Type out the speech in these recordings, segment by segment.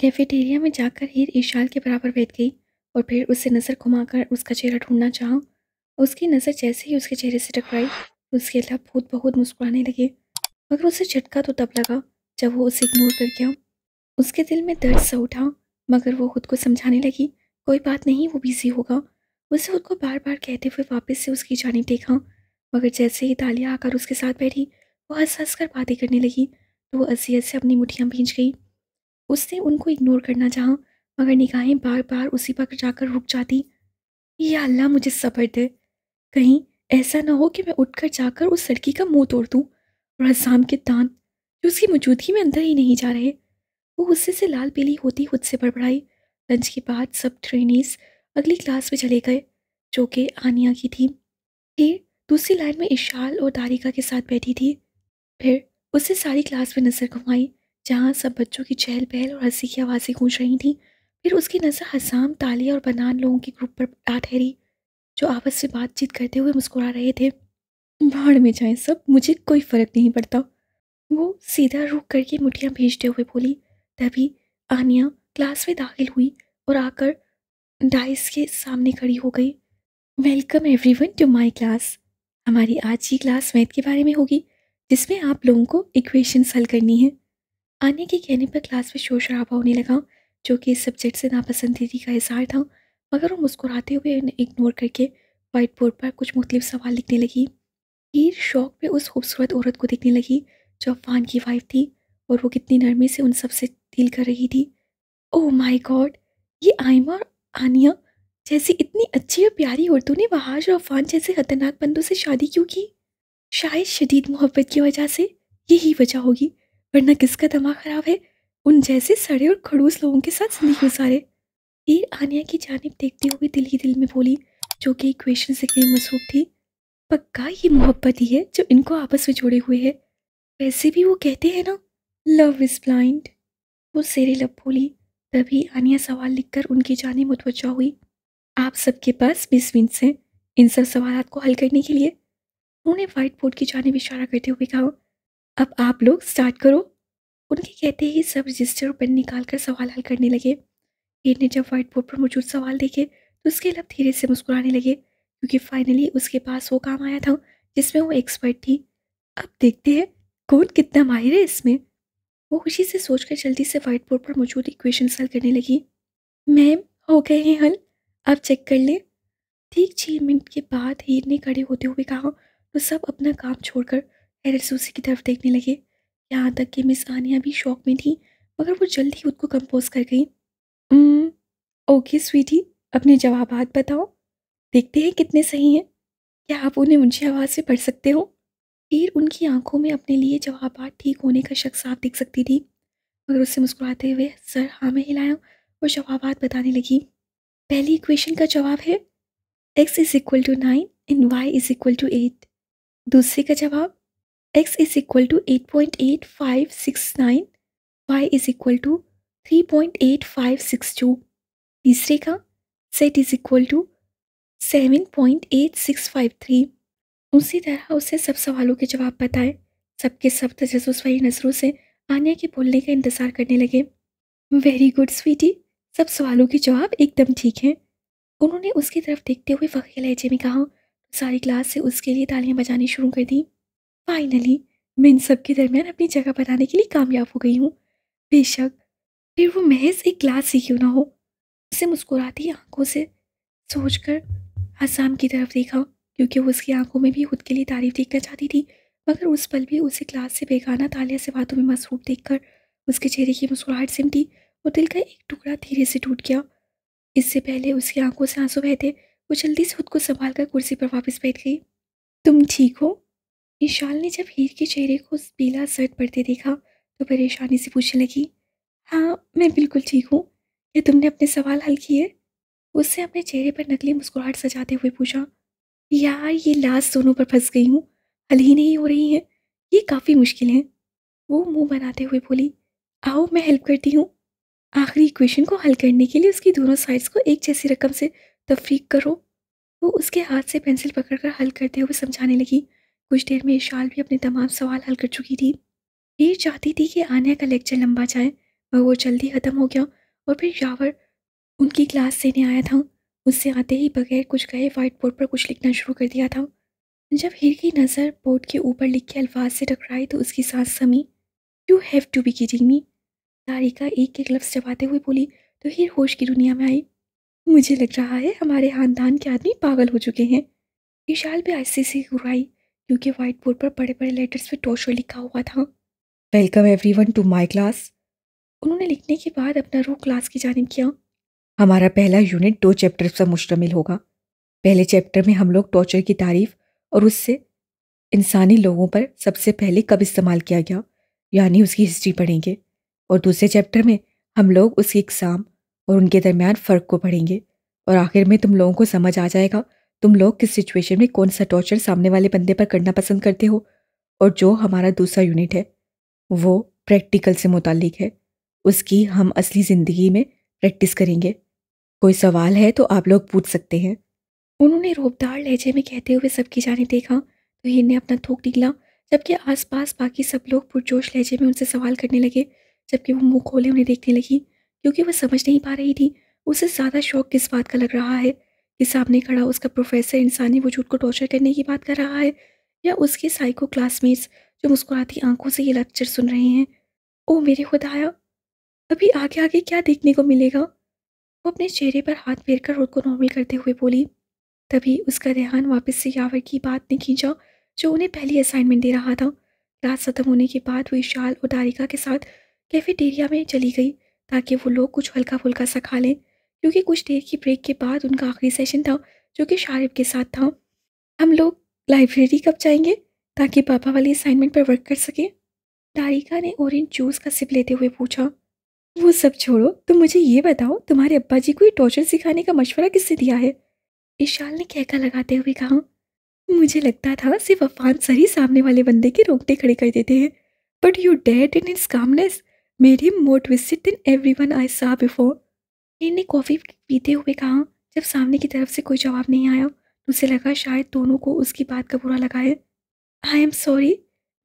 cafeteria में जाकर हीर ईशाल के बराबर बैठ गई और फिर उससे नज़र घुमाकर उसका चेहरा ढूंढना चाहा उसकी नज़र जैसे ही उसके चेहरे से टकराई उसके लब बहुत बहुत मुस्कुराने लगे मगर उसे झटका तो तब लगा जब वो उसे इग्नोर कर गया उसके दिल में दर्द सा उठा मगर वो खुद को समझाने लगी कोई बात नहीं वो बिजी होगा उसे खुद को बार बार कहते हुए वापस से उसकी जानी देखा मगर जैसे ही तालिया आकर उसके साथ बैठी वो हंस हंस कर बातें करने लगी तो वो अजीत से अपनी मुठियाँ भींच गई उसने उनको इग्नोर करना चाहा मगर निगाहें बार बार उसी पर जाकर रुक जाती या अल्लाह मुझे सबर दे कहीं ऐसा ना हो कि मैं उठकर जाकर उस लड़की का मुंह तोड़ दूं और हजाम के दान जो उसकी मौजूदगी में अंदर ही नहीं जा रहे वो गुस्से से लाल पीली होती खुद से बड़बड़ाई लंच के बाद सब ट्रेनीज अगली क्लास में चले गए जो कि आनिया की थी फिर दूसरी लाइन में इशाल और दारिका के साथ बैठी थी फिर उससे सारी क्लास में नज़र घुमाई जहाँ सब बच्चों की चहल पहल और हंसी की आवाज़ें गूंज रही थीं फिर उसकी नज़र हसाम तालिया और बनान लोगों के ग्रुप पर आ ठहरी जो आपस से बातचीत करते हुए मुस्कुरा रहे थे भाड़ में जाएं सब मुझे कोई फ़र्क नहीं पड़ता वो सीधा रुक करके मुठियाँ भेजते हुए बोली तभी आनिया क्लास में दाखिल हुई और आकर डाइस के सामने खड़ी हो गई welcome everyone to my class हमारी आज की क्लास मैथ के बारे में होगी जिसमें आप लोगों को इक्वेशन हल करनी है आने के कहने पर क्लास में शोर शराबा होने लगा जो कि इस सब्जेक्ट से नापसंदीदी का इजहार था मगर वो मुस्कुराते हुए इग्नोर करके वाइट बोर्ड पर कुछ मुख्तलि सवाल लिखने लगी हीर शौक में उस खूबसूरत औरत को देखने लगी जो अफान की वाइफ थी और वो कितनी नरमी से उन सब से डील कर रही थी ओह माय गॉड ये आयमा और आनिया जैसी इतनी अच्छी और प्यारी औरतों ने बहाज और अफान जैसे खतरनाक बंदों से शादी क्यों की शायद शदीद मोहब्बत की वजह से यही वजह होगी वरना किसका दिमाग खराब है उन जैसे सड़े और खड़ूस लोगों के साथ जिंदगी गुजारे ईर आनिया की जानब देखते हुए दिल ही दिल में बोली जो कि इक्वेशन से में मसरूफ थी पक्का ये मोहब्बत ही है जो इनको आपस में जुड़े हुए है वैसे भी वो कहते हैं ना लव इज़ ब्लाइंड वो सेरे लब बोली तभी आनिया सवाल लिखकर उनकी जाने मुतवजा हुई आप सबके पास बीस मिनट्स हैं इन सब सवाल को हल करने के लिए उन्होंने वाइट बोर्ड की जाने इशारा करते हुए कहा अब आप लोग स्टार्ट करो उनके कहते ही सब रजिस्टर और पेन निकाल कर सवाल हल करने लगे एड ने जब वाइट बोर्ड पर मौजूद सवाल देखे तो उसके लब धीरे से मुस्कुराने लगे क्योंकि फाइनली उसके पास वो काम आया था जिसमें वो एक्सपर्ट थी अब देखते हैं कौन कितना माहिर है इसमें वो खुशी से सोचकर जल्दी से वाइट बोर्ड पर मौजूद इक्वेशन हल करने लगी मैम हो गए हैं हल आप चेक कर लें ठीक छः मिनट के बाद हीर ने खड़े होते हुए कहा तो सब अपना काम छोड़कर एरिस उसी की तरफ देखने लगे यहाँ तक कि मिस आनिया भी शौक में थी मगर वो ही खुद को कंपोज कर गई ओके स्वीटी अपने जवाब बताओ देखते हैं कितने सही हैं क्या आप उन्हें ऊंची आवाज़ से पढ़ सकते हो फिर उनकी आंखों में अपने लिए जवाब ठीक होने का शख्स आप देख सकती थी मगर उससे मुस्कुराते हुए सर हाँ मैं हिलाया और जवाब बताने लगी पहली इक्वेशन का जवाब है X is equal to nine and Y is equal to eight दूसरे का जवाब x is equal to 8.8569 y is equal to 3.8562 तीसरे का पॉइंट एट सिक्स फाइव 7.8653 उसी तरह उसे सब सवालों के जवाब बताए सबके सब तजस वाली नज़रों से आनिया के बोलने का इंतज़ार करने लगे वेरी गुड स्वीटी सब सवालों के जवाब एकदम ठीक हैं उन्होंने उसकी तरफ देखते हुए फ़कीर लहजे में कहा सारी क्लास से उसके लिए तालियां बजानी शुरू कर दी फाइनली मैं इन सब के दरमियान अपनी जगह बनाने के लिए कामयाब हो गई हूँ बेशक फिर वो महज एक ग्लास ही क्यों ना हो उसे मुस्कुराती आंखों से सोच कर आसाम की तरफ देखा क्योंकि वो उसकी आंखों में भी खुद के लिए तारीफ देखना चाहती थी मगर उस पल भी उसे क्लास से बेगाना तालिया से बातों में मसरूफ देखकर उसके चेहरे की मुस्कुराहट सिमटी और दिल का एक टुकड़ा धीरे से टूट गया इससे पहले उसकी आंखों से आंसू बहते वो जल्दी से खुद को संभाल कर कुर्सी पर वापस बैठ गई तुम ठीक हो विशाल ने जब हीर के चेहरे को उस पीला शर्ट पड़ते देखा तो परेशानी से पूछने लगी हाँ मैं बिल्कुल ठीक हूँ क्या तुमने अपने सवाल हल किए उससे अपने चेहरे पर नकली मुस्कुराहट सजाते हुए पूछा यार ये लाश दोनों पर फंस गई हूँ हल ही नहीं हो रही है ये काफ़ी मुश्किल है वो मुंह बनाते हुए बोली आओ मैं हेल्प करती हूँ आखिरी इक्वेशन को हल करने के लिए उसकी दोनों साइड्स को एक जैसी रकम से तफरीक करो वो उसके हाथ से पेंसिल पकड़कर हल करते हुए समझाने लगी कुछ देर में शाल भी अपने तमाम सवाल हल कर चुकी थी ये चाहती थी कि आन्या का लेक्चर लंबा जाए और वो जल्दी ख़त्म हो गया और फिर यावर उनकी क्लास लेने आया था उससे आते ही बगैर कुछ गए वाइट बोर्ड पर कुछ लिखना शुरू कर दिया था जब हिर की नज़र बोर्ड के ऊपर लिखे अल्फाज से टकराई तो उसकी सांस Sami you have to be kidding me Tarika एक एक लफ्ज़ चबाते हुए बोली तो हिर होश की दुनिया में आई मुझे लग रहा है हमारे ख़ानदान के आदमी पागल हो चुके हैं विशाल भी ऐसे से घुराई क्योंकि व्हाइट बोर्ड पर बड़े बड़े लेटर्स पर टोशो लिखा हुआ था welcome everyone to my class उन्होंने लिखने के बाद अपना रुख क्लास की जानब किया हमारा पहला यूनिट दो चैप्टर पर मुश्तमिल होगा पहले चैप्टर में हम लोग टॉर्चर की तारीफ और उससे इंसानी लोगों पर सबसे पहले कब इस्तेमाल किया गया यानी उसकी हिस्ट्री पढ़ेंगे और दूसरे चैप्टर में हम लोग उसकी इकसाम और उनके दरमियान फ़र्क को पढ़ेंगे और आखिर में तुम लोगों को समझ आ जाएगा तुम लोग किस सिचुएशन में कौन सा टॉर्चर सामने वाले बंदे पर करना पसंद करते हो और जो हमारा दूसरा यूनिट है वो प्रैक्टिकल से मुतालिक है उसकी हम असली ज़िंदगी में प्रैक्टिस करेंगे कोई सवाल है तो आप लोग पूछ सकते हैं उन्होंने रोबदार लहजे में कहते हुए सबकी जाने देखा तो हिर ने अपना थूक निकला जबकि आसपास बाकी सब लोग पुरजोश लहजे में उनसे सवाल करने लगे जबकि वो मुंह खोले उन्हें देखने लगी क्योंकि वह समझ नहीं पा रही थी उसे ज़्यादा शौक किस बात का लग रहा है के सामने खड़ा उसका प्रोफेसर इंसानी वजूद को टॉर्चर करने की बात कर रहा है या उसके साइको क्लासमेट्स जो मुस्कुराती आंखों से ये लेक्चर सुन रहे हैं ओ मेरे खुदाया अभी आगे आगे क्या देखने को मिलेगा वो अपने चेहरे पर हाथ फेर कर खुद को नॉर्मल करते हुए बोली तभी उसका ध्यान वापस से यावर की बात ने खींचा जो उन्हें पहली असाइनमेंट दे रहा था रात ख़त्म होने के बाद वो इशाल और दारिका के साथ कैफेटेरिया में चली गई ताकि वो लोग कुछ हल्का फुल्का सा खा लें क्योंकि कुछ देर की ब्रेक के बाद उनका आखिरी सेशन था जो कि शारिफ के साथ था हम लोग लाइब्रेरी कब जाएंगे ताकि पापा वाली असाइनमेंट पर वर्क कर सकें तारिका ने ऑरेंज जूस का सिप लेते हुए पूछा वो सब छोड़ो तुम मुझे ये बताओ तुम्हारे अब्बा जी को ये टॉर्चर सिखाने का मशवरा किससे दिया है विशाल ने कहका लगाते हुए कहा मुझे लगता था सिर्फ अफान सर ही सामने वाले बंदे के रोंगटे खड़े कर देते हैं but you dead in its calmness made him more twisted than everyone I saw before नीर ने कॉफ़ी पीते हुए कहा जब सामने की तरफ से कोई जवाब नहीं आया तो उसे लगा शायद दोनों को उसकी बात का बुरा लगा है आई एम सॉरी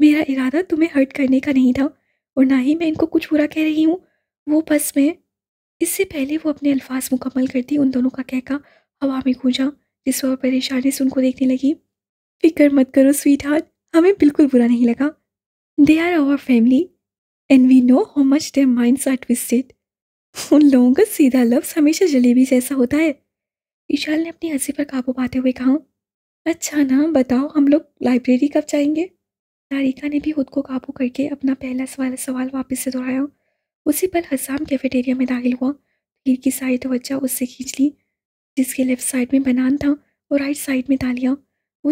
मेरा इरादा तुम्हें हर्ट करने का नहीं था और ना ही मैं इनको कुछ बुरा कह रही हूँ वो बस में इससे पहले वो अपने अल्फाज मुकम्मल करती उन दोनों का कहका हवा में गूंजा जिस और परेशानी से उनको देखने लगी फिक्र मत करो स्वीट हार्ट हमें बिल्कुल बुरा नहीं लगा they are our family and we know how much their minds are twisted उन लोगों का सीधा लफ्ज़ हमेशा जलेबी जैसा होता है ईशाल ने अपनी हंसी पर काबू पाते हुए कहा अच्छा ना बताओ हम लोग लाइब्रेरी कब जाएंगे तारिका ने भी खुद को काबू करके अपना पहला सवाल सवाल वापस से दोहराया उसी पल हसाम कैफेटेरिया में दाखिल हुआ भीड़ की सारी तवज्जा उससे खींच ली जिसके लेफ्ट साइड में बनान था और राइट साइड में तालिया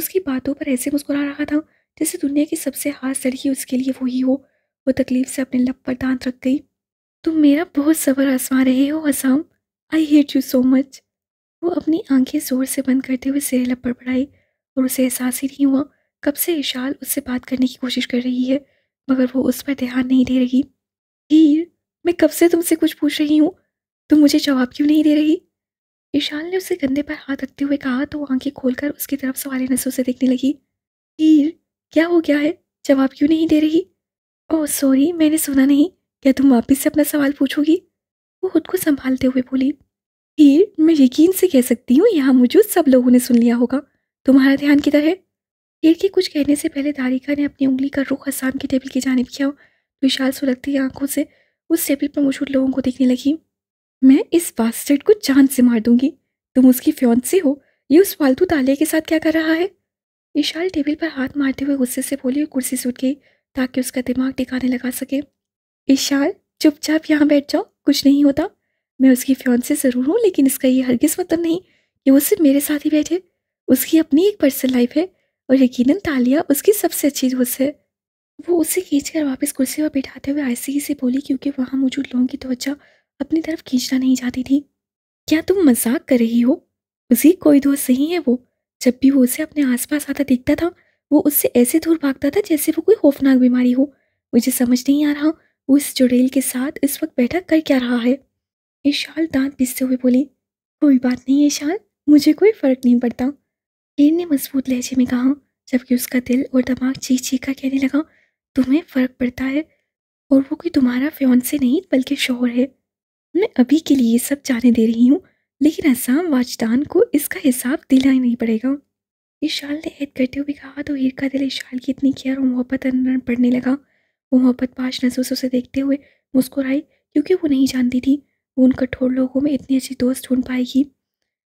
उसकी बातों पर ऐसे मुस्कुरा रहा था जैसे दुनिया की सबसे खास लड़की उसके लिए वही हो वो तकलीफ से अपने लब पर दांत रख गई तुम मेरा बहुत सबर आसमा रहे हो असम I hate you so much वो अपनी आंखें ज़ोर से बंद करते हुए सिरे लपड़ पड़ाई और उसे एहसास ही नहीं हुआ कब से ईशाल उससे बात करने की कोशिश कर रही है मगर वो उस पर ध्यान नहीं दे रही हीर मैं कब से तुमसे कुछ पूछ रही हूँ तुम मुझे जवाब क्यों नहीं दे रही ईशाल ने उसे कंधे पर हाथ रखते हुए कहा तो आंखें खोलकर उसकी तरफ सवाल नसों से देखने लगी हीर क्या हो गया है जवाब क्यों नहीं दे रही ओह सॉरी मैंने सुना नहीं क्या तुम वापस से अपना सवाल पूछोगी वो खुद को संभालते हुए बोली फिर मैं यकीन से कह सकती हूँ यहाँ मुझे सब लोगों ने सुन लिया होगा तुम्हारा ध्यान किधर है शेर के कुछ कहने से पहले दारिका ने अपनी उंगली का रुख आसाम की टेबल की जानब किया तो विशाल सुलगती आंखों से उस टेबल पर मौजूद लोगों को देखने लगी मैं इस बास्टेड को चांद से मार दूंगी तुम उसकी फ्योन से हो ये उस फालतू ताले के साथ क्या कर रहा है विशाल टेबल पर हाथ मारते हुए गुस्से से बोली और कुर्सी से उठ गई ताकि उसका दिमाग टिकाने लगा सके इशार चुपचाप यहाँ बैठ जाओ कुछ नहीं होता मैं उसकी फ्योन से ज़रूर हूँ लेकिन इसका ये हरगिज़ मतलब नहीं कि वो सिर्फ मेरे साथ ही बैठे उसकी अपनी एक पर्सनल लाइफ है और यकीन तालिया उसकी सबसे अच्छी दोस्त है वो उसे खींच कर वापस कुर्सी पर बैठाते हुए ऐसे ही से बोली क्योंकि वहाँ मौजूद लोगों की तवज्जा अपनी तरफ खींचना नहीं चाहती थी क्या तुम मजाक कर रही हो उसी कोई दोस्त नहीं है वो जब भी वो उसे अपने आसपास आता देखता था वो उससे ऐसे दूर भागता था जैसे वो कोई खौफनाक बीमारी हो मुझे समझ नहीं आ रहा उस चुड़ैल के साथ इस वक्त बैठा कर क्या रहा है ईशाल दांत पीसते हुए बोली कोई बात नहीं ईशाल मुझे कोई फ़र्क नहीं पड़ता हीर ने मजबूत लहजे में कहा जबकि उसका दिल और दिमाग चीख चीख कर कहने लगा तुम्हें फ़र्क पड़ता है और वो कोई तुम्हारा फ्योन से नहीं बल्कि शोहर है मैं अभी के लिए सब जाने दे रही हूँ लेकिन असाम वाजदान को इसका हिसाब दिला ही नहीं पड़ेगा ईशाल ने ऐद करते हुए कहा तो हीर का दिल ईशाल की इतनी केयर और मोहब्बत अंदर पड़ने लगा वो मोहब्बत पाश नजूस उसे देखते हुए मुस्कुराई क्योंकि वो नहीं जानती थी वो उन कठोर लोगों में इतनी अच्छी दोस्त ढूंढ पाएगी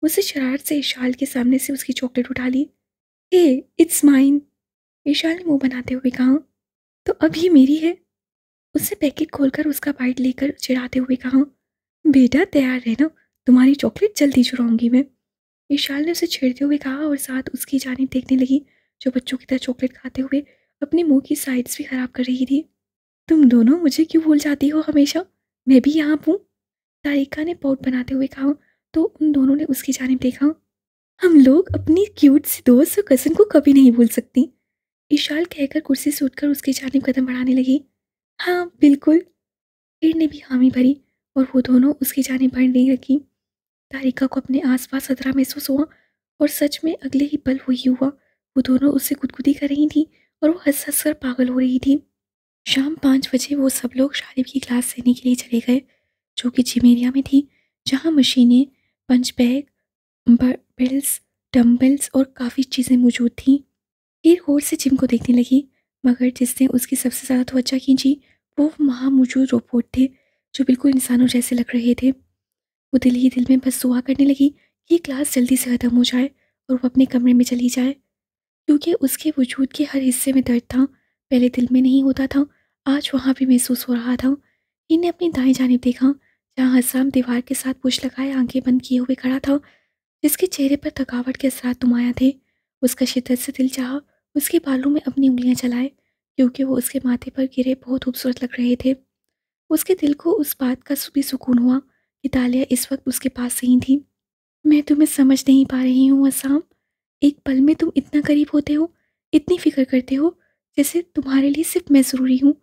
उसे शरारत से इशाल के सामने से उसकी चॉकलेट उठा ली हे इट्स माइन ईशाल ने मुंह बनाते हुए कहा तो अब ये मेरी है उसने पैकेट खोलकर उसका बाइट लेकर चिढ़ाते हुए कहा बेटा तैयार रहना तुम्हारी चॉकलेट जल्दी चुराऊंगी मैं ईशाल ने उसे छेड़ते हुए कहा और साथ उसकी जानब देखने लगी जो बच्चों की तरह चॉकलेट खाते हुए अपने मुंह की साइड्स भी ख़राब कर रही थी तुम दोनों मुझे क्यों भूल जाती हो हमेशा मैं भी यहाँ हूँ तारिका ने पॉट बनाते हुए कहा तो उन दोनों ने उसकी जानब देखा हम लोग अपनी क्यूट सी दोस्त और कज़न को कभी नहीं भूल सकती ईशाल कहकर कुर्सी से उठकर उसकी जानब कदम बढ़ाने लगी हाँ बिल्कुल फिर ने भी हामी भरी और वो दोनों उसकी जानब बढ़ने लगी तारिका को अपने आसपास खतरा महसूस हुआ और सच में अगले ही पल वही हुआ वो दोनों उससे गुदगुदी कर रही थी और वो हंस हंस कर पागल हो रही थी शाम पाँच बजे वो सब लोग शारिब की क्लास लेने के लिए चले गए जो कि जिमेरिया में थी जहाँ मशीनें पंच बैग बिल्स डम्बल्स और काफ़ी चीज़ें मौजूद थीं फिर गौर से जिम को देखने लगी मगर जिसने उसकी सबसे ज़्यादा त्वचा खींची वो वहाँ मौजूद रोबोट थे जो बिल्कुल इंसानों जैसे लग रहे थे वो दिल ही दिल में बस दुआ करने लगी कि क्लास जल्दी से ख़त्म हो जाए और वो अपने कमरे में चली जाए क्योंकि उसके वजूद के हर हिस्से में दर्द था पहले दिल में नहीं होता था आज वहाँ भी महसूस हो रहा था इन्हें अपनी दाएं जानब देखा जहाँ हसाम दीवार के साथ पुछ लगाए आंखें बंद किए हुए खड़ा था जिसके चेहरे पर थकावट के असरा नुमाया थे उसका शिदत से दिल चाह उसके बालों में अपनी उंगलियाँ चलाए क्योंकि वो उसके माथे पर गिरे बहुत खूबसूरत लग रहे थे उसके दिल को उस बात का भी सुकून हुआ कि तालिया इस वक्त उसके पास नहीं थी मैं तुम्हें समझ नहीं पा रही हूँ असाम एक पल में तुम इतना करीब होते हो इतनी फिक्र करते हो जैसे तुम्हारे लिए सिर्फ मैं ज़रूरी हूँ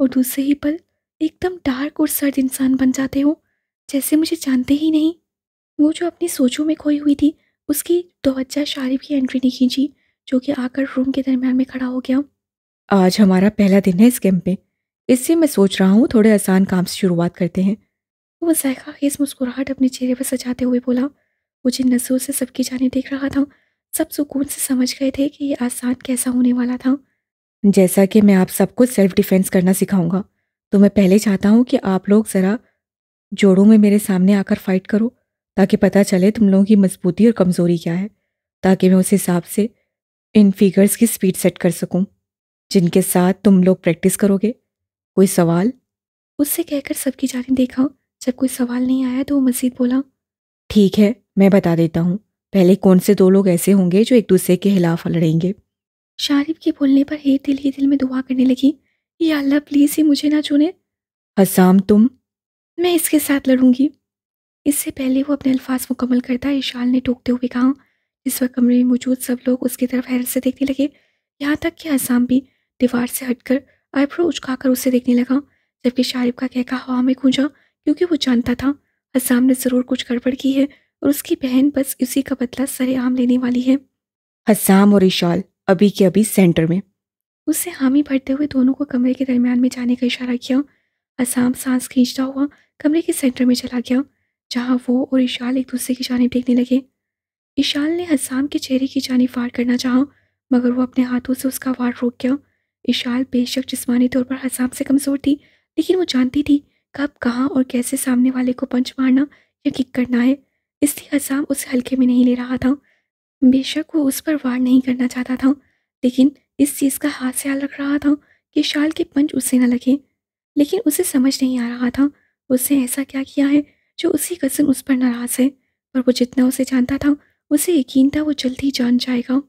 और दूसरे ही पल एकदम डार्क और सर्द इंसान बन जाते हो जैसे मुझे जानते ही नहीं वो जो अपनी सोचों में खोई हुई थी उसकी तोज्जा शारिफ की एंट्री ने खींची जो कि आकर रूम के दरम्यान में खड़ा हो गया आज हमारा पहला दिन है इस कैंप में इससे मैं सोच रहा हूँ थोड़े आसान काम से शुरुआत करते हैं वो जायका मुस्कुराहट अपने चेहरे पर सजाते हुए बोला मुझे नजरों से सबकी जाने देख रहा था सब सुकून से समझ गए थे कि ये आसान कैसा होने वाला था जैसा कि मैं आप सबको सेल्फ डिफेंस करना सिखाऊंगा तो मैं पहले चाहता हूँ कि आप लोग ज़रा जोड़ों में मेरे सामने आकर फाइट करो ताकि पता चले तुम लोगों की मजबूती और कमज़ोरी क्या है ताकि मैं उस हिसाब से इन फिगर्स की स्पीड सेट कर सकूं जिनके साथ तुम लोग प्रैक्टिस करोगे कोई सवाल उससे कहकर सबकी जाने देखा जब कोई सवाल नहीं आया तो वो मजीद बोला ठीक है मैं बता देता हूँ पहले कौन से दो लोग ऐसे होंगे जो एक दूसरे के खिलाफ लड़ेंगे शारिफ के बोलने पर हे दिल ही दिल में दुआ करने लगी या अल्लाह प्लीज़ ही मुझे ना चुने हसाम तुम मैं इसके साथ लड़ूंगी इससे पहले वो अपने अल्फाज मुकम्मल करता ईशाल ने टोकते हुए कहा इस वक्त कमरे में मौजूद सब लोग उसकी तरफ हैरत से देखने लगे यहाँ तक कि हसाम भी दीवार से हटकर आईब्रो उचकाकर उसे देखने लगा जबकि शारिफ का कहका हवा में गूंजा क्योंकि वो जानता था हसाम ने ज़रूर कुछ गड़बड़ की है और उसकी बहन बस उसी का बदला सरेआम लेने वाली है हसाम और ईशाल अभी के अभी सेंटर में उससे हामी भरते हुए दोनों को कमरे के दरमियान में जाने का इशारा किया हसाम सांस खींचता हुआ कमरे के सेंटर में चला गया जहाँ वो और ईशाल एक दूसरे की जानब देखने लगे ईशाल ने हसाम के चेहरे की जानी वार करना चाहा मगर वो अपने हाथों से उसका वार रोक गया ईशाल बेशक जिसमानी तौर पर हसाम से कमज़ोर थी लेकिन वो जानती थी कब कहाँ और कैसे सामने वाले को पंच मारना या किक करना है इसलिए अजाम उसे हल्के में नहीं ले रहा था बेशक वो उस पर वार नहीं करना चाहता था लेकिन इस चीज़ का हाथ ख्याल रख रहा था कि शाल के पंच उसे न लगे लेकिन उसे समझ नहीं आ रहा था उसने ऐसा क्या किया है जो उसी कसम उस पर नाराज़ है पर वो जितना उसे जानता था उसे यकीन था वो जल्द ही जान जाएगा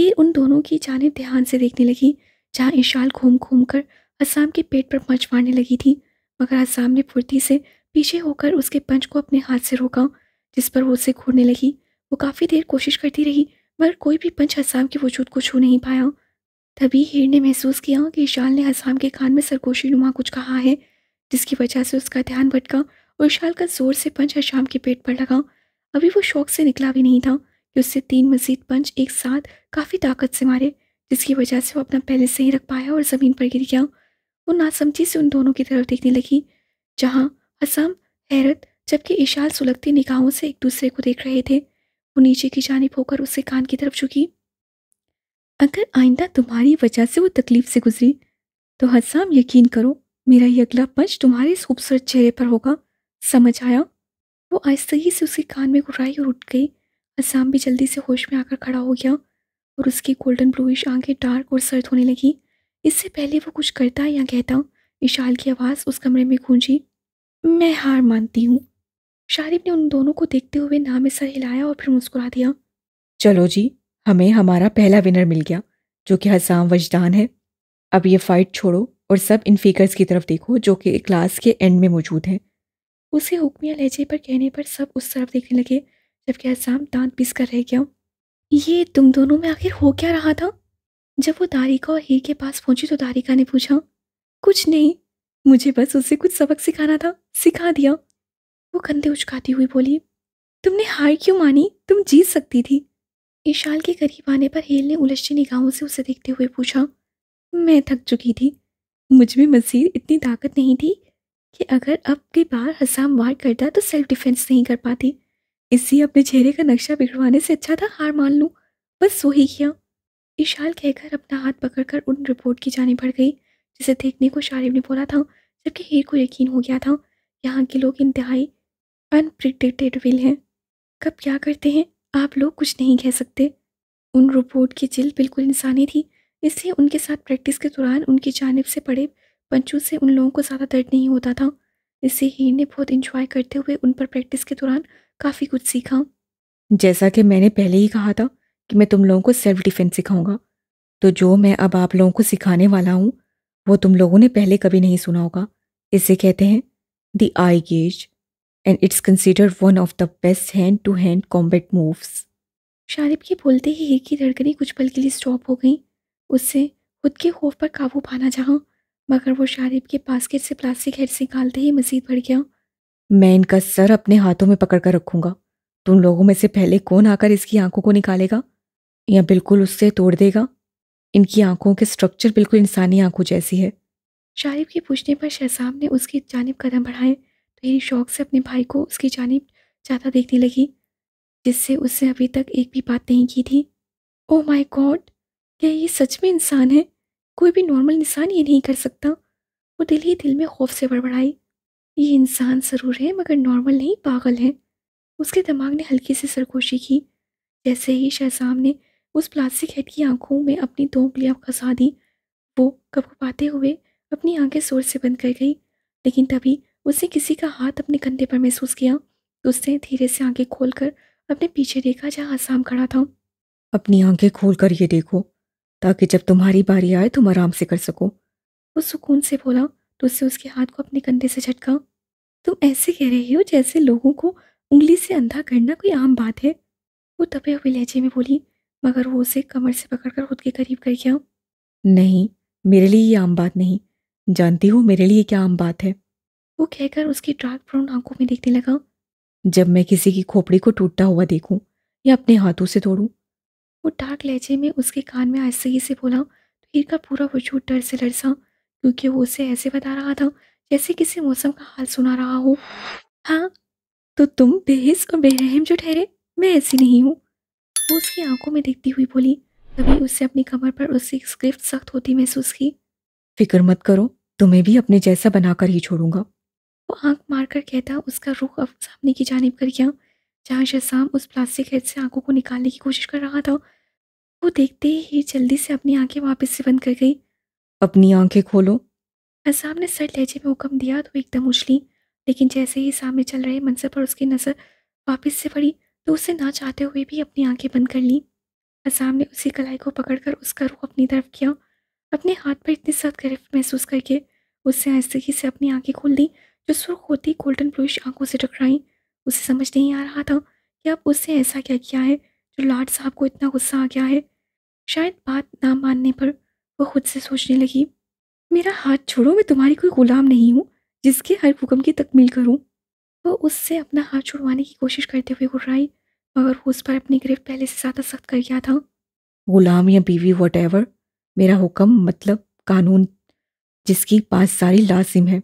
ये उन दोनों की जाने ध्यान से देखने लगी जहाँ ईशाल घूम घूम कर असाम के पेट पर पंच मारने लगी थी मगर असाम ने फुर्ती से पीछे होकर उसके पंच को अपने हाथ से रोका जिस पर वो उसे घूरने लगी वो काफ़ी देर कोशिश करती रही मगर कोई भी पंच हसाम के वजूद को छू नहीं पाया तभी हीर ने महसूस किया कि ईशाल ने हसाम के कान में सरगोशी नुमा कुछ कहा है जिसकी वजह से उसका ध्यान भटका और ईशाल का ज़ोर से पंच हसाम के पेट पर लगा अभी वो शौक से निकला भी नहीं था कि उससे तीन मजीद पंच एक साथ काफ़ी ताकत से मारे जिसकी वजह से वो अपना से ही रख पाया और ज़मीन पर गिर गया वो नासमझी से उन दोनों की तरफ देखने लगी जहाँ हसाम हैरत जबकि ईशाल सुलगती निगाहों से एक दूसरे को देख रहे थे वो नीचे की जानब होकर उसके कान की तरफ झुकी अगर आइंदा तुम्हारी वजह से वो तकलीफ से गुजरी तो हसाम यकीन करो मेरा ये अगला पंच तुम्हारे इस खूबसूरत चेहरे पर होगा समझ आया वो आहिस्तगी से उसके कान में घुराई और उठ गई हसाम भी जल्दी से होश में आकर खड़ा हो गया और उसकी गोल्डन ब्लूइश आंखें डार्क और सर्द होने लगी इससे पहले वो कुछ करता या कहता ईशाल की आवाज़ उस कमरे में गूंजी मैं हार मानती हूँ शारिफ ने उन दोनों को देखते हुए नाम सर हिलाया और फिर मुस्कुरा दिया चलो जी हमें हमारा पहला विनर मिल गया जो कि हसाम वजदान है अब ये फाइट छोड़ो और सब इन फिगर्स की तरफ देखो जो कि क्लास के एंड में मौजूद हैं उसे हुक्मिया लहजे पर कहने पर सब उस तरफ देखने लगे जबकि हसाम दांत पीस कर रह गया ये तुम दोनों में आखिर हो क्या रहा था जब वो दारिका और हीर के पास पहुंची तो दारिका ने पूछा कुछ नहीं मुझे बस उससे कुछ सबक सिखाना था सिखा दिया वो कंधे उचकाती हुई बोली तुमने हार क्यों मानी तुम जीत सकती थी ईशाल के करीब आने पर हेल ने उलझी निगाहों से उसे देखते हुए पूछा मैं थक चुकी थी मुझ में मजीद इतनी ताकत नहीं थी कि अगर अब की बार हसाम वार करता तो सेल्फ डिफेंस नहीं कर पाती इसलिए अपने चेहरे का नक्शा बिगड़वाने से अच्छा था हार मान लूँ बस वही किया ईशाल कहकर अपना हाथ पकड़कर उन रिपोर्ट की जाने बढ़ गई जिसे देखने को शारिफ ने बोला था जबकि हीर को यकीन हो गया था यहाँ के लोग इंतहाई अनप्रिडिक्टेड विल हैं कब क्या करते हैं आप लोग कुछ नहीं कह सकते उन रोबोट की जिल बिल्कुल इंसानी थी इसलिए उनके साथ प्रैक्टिस के दौरान उनकी जानब से पड़े पंचों से उन लोगों को ज़्यादा दर्द नहीं होता था इससे हीर ने बहुत इंजॉय करते हुए उन पर प्रैक्टिस के दौरान काफ़ी कुछ सीखा जैसा कि मैंने पहले ही कहा था कि मैं तुम लोगों को सेल्फ डिफेंस सिखाऊंगा तो जो मैं अब आप लोगों को सिखाने वाला हूँ वो तुम लोगों ने पहले कभी नहीं सुना होगा इसे कहते हैं the eye gouge and it's considered one of the best hand to hand combat moves Sharib के बोलते ही एक ही धड़कने कुछ पल के लिए स्टॉप हो गई उससे खुद के खौफ पर काबू पाना चाहा मगर वो शारिब के बास्केट से प्लास्टिक हेड से निकालते ही मजीद बढ़ गया मैं इनका सर अपने हाथों में पकड़ कर रखूँगा तुम लोगों में से पहले कौन आकर इसकी आंखों को निकालेगा या बिल्कुल उससे तोड़ देगा इनकी आंखों के स्ट्रक्चर बिल्कुल इंसानी आंखों जैसी है शारिब के पूछने पर शहजाब ने उसकी जानब कदम बढ़ाए मेरी शौक से अपने भाई को उसकी जानब ज़्यादा देखने लगी जिससे उससे अभी तक एक भी बात नहीं की थी ओ माई गॉड क्या ये सच में इंसान है कोई भी नॉर्मल इंसान ये नहीं कर सकता वो दिल ही दिल में खौफ से बड़बड़ाई ये इंसान ज़रूर है मगर नॉर्मल नहीं पागल है उसके दिमाग ने हल्की सी सरगोशी की जैसे ही शहजाम ने उस प्लास्टिक हेड की आंखों में अपनी दो उंगलियां फंसा दी वो कपकपाते हुए अपनी आंखें शोर से बंद कर गई लेकिन तभी उसने किसी का हाथ अपने कंधे पर महसूस किया तो उसने धीरे से आंखें खोलकर अपने पीछे देखा जहां आसाम खड़ा था अपनी आंखें खोलकर ये देखो ताकि जब तुम्हारी बारी आए तुम आराम से कर सको वो सुकून से बोला तो उसने उसके हाथ को अपने कंधे से झटका तुम ऐसे कह रहे हो जैसे लोगों को उंगली से अंधा करना कोई आम बात है वो दबे हुए लहजे में बोली मगर वो उसे कमर से पकड़कर खुद के करीब कर गया नहीं मेरे लिए ये आम बात नहीं जानती हो मेरे लिए क्या आम बात है वो कहकर उसकी डार्क ब्राउन आंखों में देखने लगा जब मैं किसी की खोपड़ी को टूटता हुआ देखूं या अपने हाथों से तोड़ूं वो डार्क लहजे में उसके कान में सही से बोला तो हीर का पूरा वजूद डर से लड़सा क्योंकि वो उसे ऐसे बता रहा था जैसे किसी मौसम का हाल सुना रहा हो हाँ तो तुम बेहिस और बेरहम जो ठहरे मैं ऐसी नहीं हूँ वो उसकी आंखों में देखती हुई बोली तभी उससे अपनी कमर पर उसकी स्क्रिप्ट सख्त होती महसूस की फिक्र मत करो तुम्हें भी अपने जैसा बनाकर ही छोड़ूंगा वो आंख मारकर कहता उसका रुख अब सामने की जानब कर गया जहाँ शसाम उस प्लास्टिक हेड से आंखों को निकालने की कोशिश कर रहा था वो देखते ही जल्दी से अपनी आंखें वापस से बंद कर गई अपनी आंखें खोलो असाम ने सर लहजे में हुक्म दिया तो एकदम उछली लेकिन जैसे ही सामने चल रहे मंजर पर उसकी नज़र वापस से पड़ी तो उसे ना चाहते हुए भी अपनी आंखें बंद कर ली असाम ने उसी कलाई को पकड़कर उसका रुख अपनी तरफ किया अपने हाथ पर इतनी सख्त गिरफ्त महसूस करके उससे आहिस्तगी से अपनी आंखें खोल दी जो सुर्ख होती गोल्डन ब्लूश आंखों से टकराई उसे समझ नहीं आ रहा था कि अब उससे ऐसा क्या किया है जो लाड साहब को इतना गुस्सा आ गया है शायद बात ना मानने पर वह खुद से सोचने लगी मेरा हाथ छोड़ो मैं तुम्हारी कोई गुलाम नहीं हूँ जिसके हर हुक्म की तकमील करूँ वह उससे अपना हाथ छुड़वाने की कोशिश करते हुए घुराई मगर वो उस पर अपनी गिरफ्त पहले से ज़्यादा सख्त कर गया था गुलाम या बीवी वट मेरा हुक्म मतलब कानून जिसकी पास सारी लाजिम है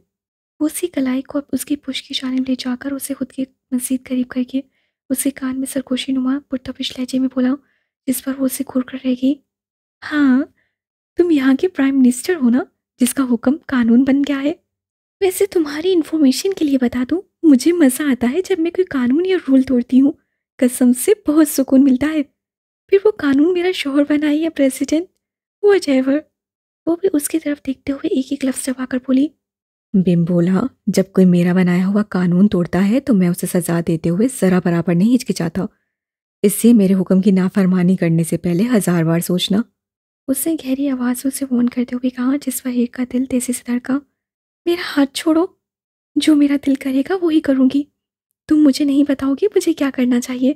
वो उसी कलाई को अब उसकी पुश की जानब ले जाकर उसे खुद के मजीद करीब करके उसे कान में सरकोशी नुमा पुरतपिश लहजे में बोला जिस पर वो उसे घूर कर रहेगी हाँ तुम यहाँ के प्राइम मिनिस्टर हो ना जिसका हुक्म कानून बन गया है वैसे तुम्हारी इन्फॉर्मेशन के लिए बता दूँ मुझे मज़ा आता है जब मैं कोई कानून या रूल तोड़ती हूँ कसम से बहुत सुकून मिलता है फिर वो कानून मेरा शोहर बना है या प्रेसिडेंट वो अजयवर वो भी उसकी तरफ देखते हुए एक एक लफ्ज़ चबा कर बोली बिम बोला जब कोई मेरा बनाया हुआ कानून तोड़ता है तो मैं उसे सजा देते हुए ज़रा बराबर नहीं हिचकिचाता इससे मेरे हुक्म की नाफरमानी करने से पहले हज़ार बार सोचना उसने गहरी आवाज़ से उसे फोन करते हुए कहा जिस एक का दिल तेज़ी से धड़का मेरा हाथ छोड़ो जो मेरा दिल करेगा वही करूँगी तुम मुझे नहीं बताओगी मुझे क्या करना चाहिए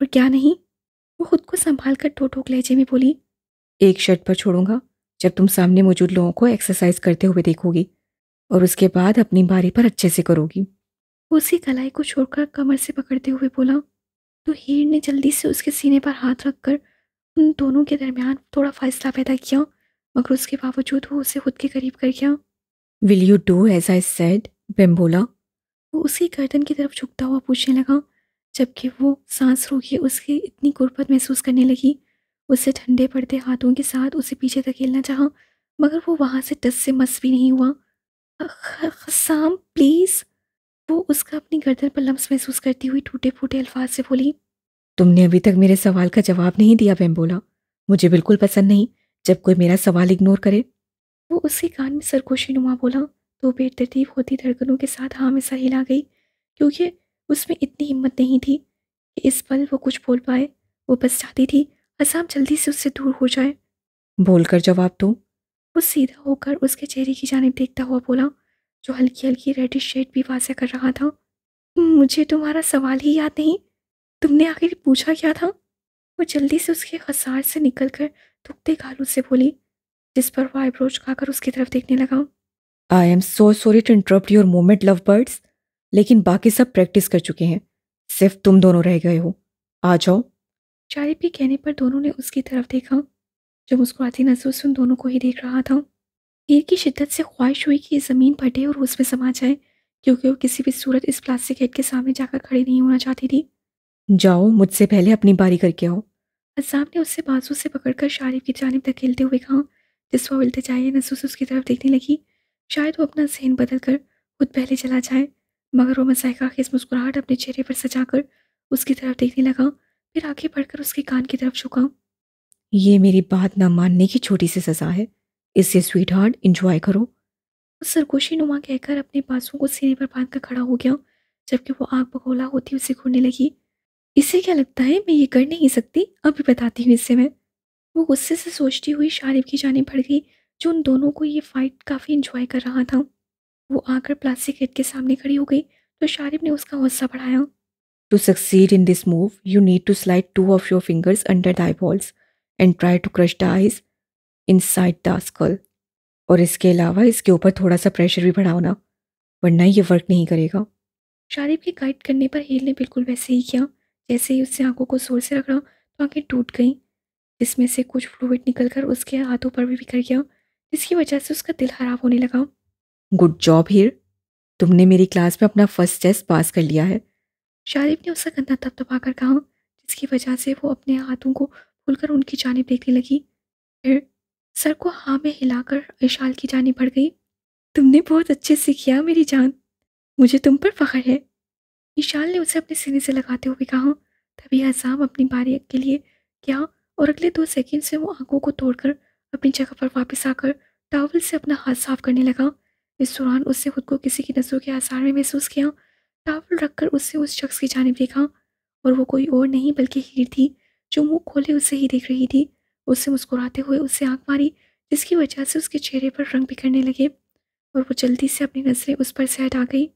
और क्या नहीं वो खुद को संभाल कर टोटोक लहजे में बोली एक शर्ट पर छोड़ूंगा जब तुम सामने मौजूद लोगों को एक्सरसाइज करते हुए देखोगी और उसके बाद अपनी बारी पर अच्छे से करोगी उसी कलाई को छोड़कर कमर से पकड़ते हुए बोला तो हीर ने जल्दी से उसके सीने पर हाथ रखकर उन दोनों के दरमियान थोड़ा फासला पैदा किया मगर उसके बावजूद वो उसे खुद के करीब कर गया will you do as I said बेम बोला वो उसी गर्दन की तरफ झुकता हुआ पूछने लगा जबकि वो सांस रोके उसकी इतनी गुर्बत महसूस करने लगी उसे ठंडे पड़ते हाथों के साथ उसे पीछे धकेलना चाहा मगर वो वहाँ से टस से मस भी नहीं हुआ खसाम प्लीज़ वो उसका अपनी गर्दन पर लम्स महसूस करती हुई टूटे फूटे अल्फाज से बोली तुमने अभी तक मेरे सवाल का जवाब नहीं दिया बेम्बोला मुझे बिल्कुल पसंद नहीं जब कोई मेरा सवाल इग्नोर करे वो उसके कान में सरगोशी नुमा बोला तो बेतरतीब होती धड़कनों के साथ हाँ में हिला गई क्योंकि उसमें इतनी हिम्मत नहीं थी कि इस पल वो कुछ बोल पाए वो बस चाहती थी असाम जल्दी से उससे दूर हो जाए बोलकर जवाब दूँ वो सीधा होकर उसके चेहरे की जानब देखता हुआ बोला जो हल्की हल्की रेडिश शेड भी वाजिया कर रहा था मुझे तुम्हारा सवाल ही याद नहीं तुमने आखिर पूछा क्या था वो जल्दी से उसके हसार से निकल कर दुखते गालू से बोली जिस पर वो आईब्रोच खाकर उसकी तरफ देखने लगा I am so sorry to interrupt your moment lovebirds लेकिन बाकी सब प्रैक्टिस कर चुके हैं सिर्फ तुम दोनों रह गए हो आ जाओ शारिफ के कहने पर दोनों ने उसकी तरफ देखा जो मुस्कुराती नजरों से उन दोनों को ही देख रहा था तीर की शिद्दत से ख्वाहिश हुई कि ये ज़मीन फटे और उसमें समा जाए क्योंकि वो किसी भी सूरत इस प्लास्टिक हेड के सामने जाकर खड़ी नहीं होना चाहती थी जाओ मुझसे पहले अपनी बारी करके आओ अजाम ने उससे बाजू से पकड़कर शारिफ की जानब धकेलते हुए कहा जिसवा उल्तजाई नजरों से उसकी तरफ देखने लगी शायद वो अपना जहन बदल कर खुद पहले चला जाए मगर वो मजायका खेस मुस्कुराहट अपने चेहरे पर सजाकर उसकी तरफ देखने लगा फिर आगे बढ़कर उसके कान की तरफ झुका ये मेरी बात ना मानने की छोटी सी सज़ा है इससे स्वीट हार्ट इंजॉय करो सरगोशी नुमा कहकर अपने बाजुओं को सीने पर बांध कर खड़ा हो गया जबकि वो आग बगोला होती उसे घूरने लगी इसे क्या लगता है मैं ये कर नहीं सकती अभी बताती हूँ इससे मैं वो गुस्से से सोचती हुई शारिफ की जाने पड़ गई जो उन दोनों को ये फाइट काफ़ी इंजॉय कर रहा था वो आकर प्लास्टिक गेट के सामने खड़ी हो गई तो शारिफ ने उसका गुस्सा बढ़ाया to succeed in this move you need to slide two of your fingers under thy balls and try to crush the eyes inside the skull और इसके अलावा इसके ऊपर थोड़ा सा प्रेशर भी बढ़ाओ ना वरना ये वर्क नहीं करेगा शारिफ के गाइड करने पर हील ने बिल्कुल वैसे ही किया जैसे ही उससे आंखों को जोर से रख रहा तो आंखें टूट गईं जिसमें से कुछ फ्लूड निकल कर उसके हाथों पर भी बिखर गया जिसकी वजह से उसका दिल खराब होने लगा गुड जॉब हीर तुमने मेरी क्लास में अपना फर्स्ट टेस्ट पास कर लिया है शारिफ ने उसका कंधा तपतपा कर कहा जिसकी वजह से वो अपने हाथों को खुलकर उनकी जानब देखने लगी फिर सर को हाँ में हिलाकर विशाल की जानी बढ़ गई तुमने बहुत अच्छे से किया मेरी जान मुझे तुम पर फ़ख्र है ईशाल ने उसे अपने सीने से लगाते हुए कहा तभी हजाम अपनी बारी के लिए गया और अगले दो सेकंड से वो आंखों को तोड़कर अपनी जगह पर वापस आकर टावल से अपना हाथ साफ करने लगा इस दौरान उसने खुद को किसी की नज़रों के आसार में महसूस किया टावल रखकर उससे उस शख्स की जानब देखा और वो कोई और नहीं बल्कि हीर थी जो मुंह खोले उसे ही देख रही थी उसे मुस्कुराते हुए उससे आंख मारी जिसकी वजह से उसके चेहरे पर रंग बिखरने लगे और वो जल्दी से अपनी नज़रें उस पर से हटा गई